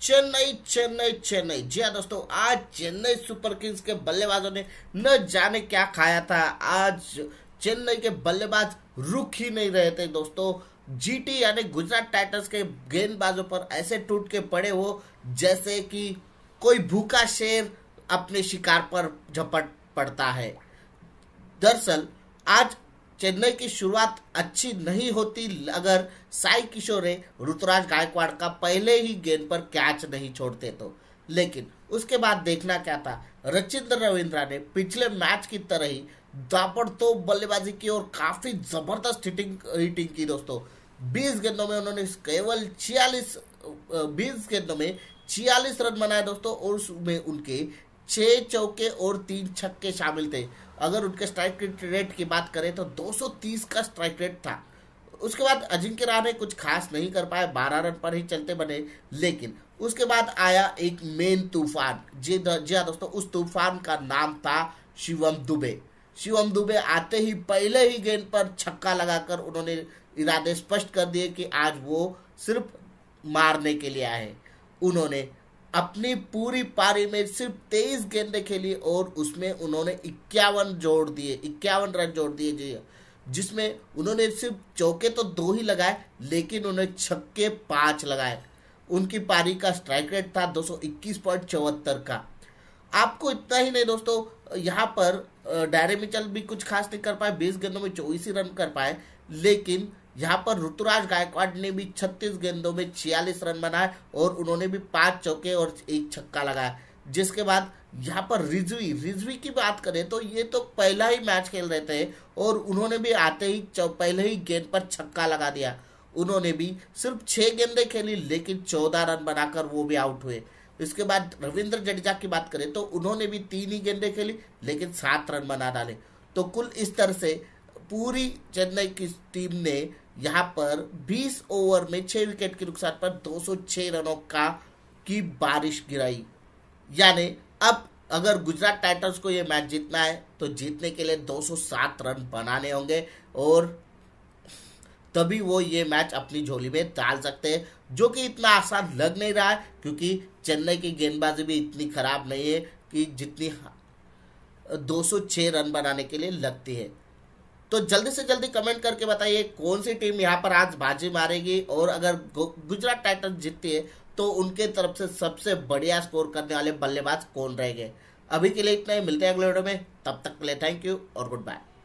चेन्नई चेन्नई चेन्नई जी हाँ दोस्तों आज चेन्नई सुपर किंग्स के बल्लेबाजों ने न जाने क्या खाया था आज चेन्नई के बल्लेबाज रुक ही नहीं रहे थे दोस्तों जीटी यानी गुजरात टाइटंस के गेंदबाजों पर ऐसे टूट के पड़े हो जैसे कि कोई भूखा शेर अपने शिकार पर झपट पड़ता है दरअसल आज चेन्नई की शुरुआत अच्छी नहीं होती अगर साई किशोरे ऋतुराज गायकवाड़ का पहले ही गेंद पर कैच नहीं छोड़ते तो लेकिन उसके बाद देखना क्या था रचिंद्र रविंद्रा ने पिछले मैच की तरह ही दापड़ तो बल्लेबाजी की और काफी जबरदस्त हिटिंग हिटिंग की दोस्तों बीस गेंदों में उन्होंने केवल छियालीस बीस गेंदों में छियालीस रन बनाए दोस्तों और उसमें उनके छः चौके और तीन छक्के शामिल थे अगर उनके स्ट्राइक रेट की बात करें तो 230 का स्ट्राइक रेट था उसके बाद अजिंक्य रहाणे कुछ खास नहीं कर पाए बारह रन पर ही चलते बने लेकिन उसके बाद आया एक मेन तूफान जी जी हाँ दोस्तों उस तूफान का नाम था शिवम दुबे शिवम दुबे आते ही पहले ही गेंद पर छक्का लगाकर उन्होंने इरादे स्पष्ट कर दिए कि आज वो सिर्फ मारने के लिए आए उन्होंने अपनी पूरी पारी में सिर्फ तेईस गेंदे खेली और उसमें उन्होंने इक्यावन जोड़ दिए इक्यावन रन जोड़ दिए जी जिसमें उन्होंने सिर्फ चौके तो दो ही लगाए लेकिन उन्होंने छक्के पांच लगाए उनकी पारी का स्ट्राइक रेट था दो का आपको इतना ही नहीं दोस्तों यहाँ पर डायरे मिचल भी कुछ खास नहीं कर पाए बीस गेंदों में चौबीस ही रन कर पाए लेकिन यहाँ पर ऋतुराज गायकवाड़ ने भी छत्तीस गेंदों में छियालीस रन बनाए और उन्होंने भी पांच चौके और एक छक्का लगाया जिसके बाद यहाँ पर रिजवी रिजवी की बात करें तो ये तो पहला ही मैच खेल रहे थे और उन्होंने भी आते ही पहले ही गेंद पर छक्का लगा दिया उन्होंने भी सिर्फ छह गेंदे खेली लेकिन चौदह रन बनाकर वो भी आउट हुए इसके बाद रविंद्र जडेजा की बात करें तो उन्होंने भी तीन ही गेंदे खेली लेकिन सात रन बना डाले तो कुल इस तरह से पूरी चेन्नई की टीम ने यहाँ पर 20 ओवर में 6 विकेट के नुकसान पर 206 रनों का की बारिश गिराई यानी अब अगर गुजरात टाइटंस को यह मैच जीतना है तो जीतने के लिए 207 रन बनाने होंगे और तभी वो ये मैच अपनी झोली में डाल सकते हैं जो कि इतना आसान लग नहीं रहा है क्योंकि चेन्नई की गेंदबाजी भी इतनी खराब नहीं है कि जितनी 206 रन बनाने के लिए लगती है तो जल्दी से जल्दी कमेंट करके बताइए कौन सी टीम यहाँ पर आज बाजी मारेगी और अगर गुजरात टाइटन जीतती है तो उनके तरफ से सबसे बढ़िया स्कोर करने वाले बल्लेबाज कौन रहेंगे अभी के लिए इतना ही मिलते हैं अगले वीडियो में तब तक के लिए थैंक यू और गुड बाय